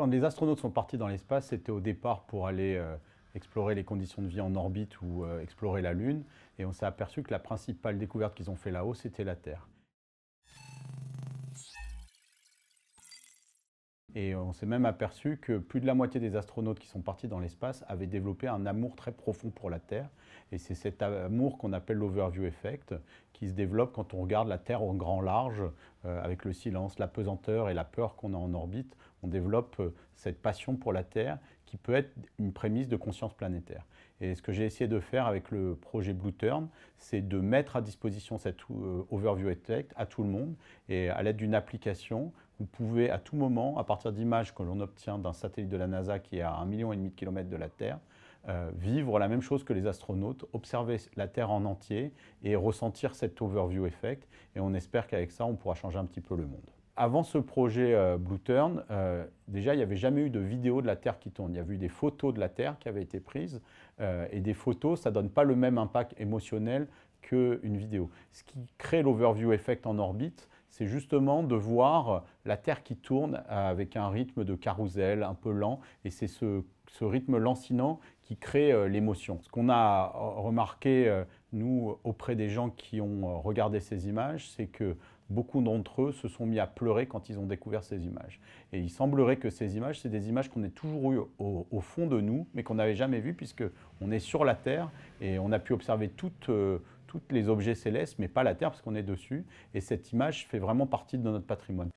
quand les astronautes sont partis dans l'espace, c'était au départ pour aller euh, explorer les conditions de vie en orbite ou euh, explorer la Lune. Et on s'est aperçu que la principale découverte qu'ils ont fait là-haut, c'était la Terre. Et on s'est même aperçu que plus de la moitié des astronautes qui sont partis dans l'espace avaient développé un amour très profond pour la Terre. Et c'est cet amour qu'on appelle l'overview effect, qui se développe quand on regarde la Terre en grand large, euh, avec le silence, la pesanteur et la peur qu'on a en orbite. On développe euh, cette passion pour la Terre qui peut être une prémisse de conscience planétaire. Et ce que j'ai essayé de faire avec le projet Blue Turn, c'est de mettre à disposition cette euh, overview effect à tout le monde. Et à l'aide d'une application, vous pouvez à tout moment, à partir d'images que l'on obtient d'un satellite de la NASA qui est à un million et demi de kilomètres de la Terre, euh, vivre la même chose que les astronautes, observer la Terre en entier et ressentir cet overview effect. Et on espère qu'avec ça, on pourra changer un petit peu le monde avant ce projet euh, Blue Turn, euh, déjà, il n'y avait jamais eu de vidéo de la Terre qui tourne. Il y avait eu des photos de la Terre qui avaient été prises. Euh, et des photos, ça ne donne pas le même impact émotionnel qu'une vidéo. Ce qui crée l'overview effect en orbite, c'est justement de voir la Terre qui tourne avec un rythme de carousel un peu lent. Et c'est ce, ce rythme lancinant qui crée l'émotion. Ce qu'on a remarqué nous, auprès des gens qui ont euh, regardé ces images, c'est que beaucoup d'entre eux se sont mis à pleurer quand ils ont découvert ces images. Et il semblerait que ces images, c'est des images qu'on ait toujours eues au, fond de nous, mais qu'on n'avait jamais vues, puisqu'on est sur la Terre et on a pu observer tous euh, les objets célestes, mais pas la Terre, parce qu'on est dessus. Et cette image fait vraiment partie de notre patrimoine.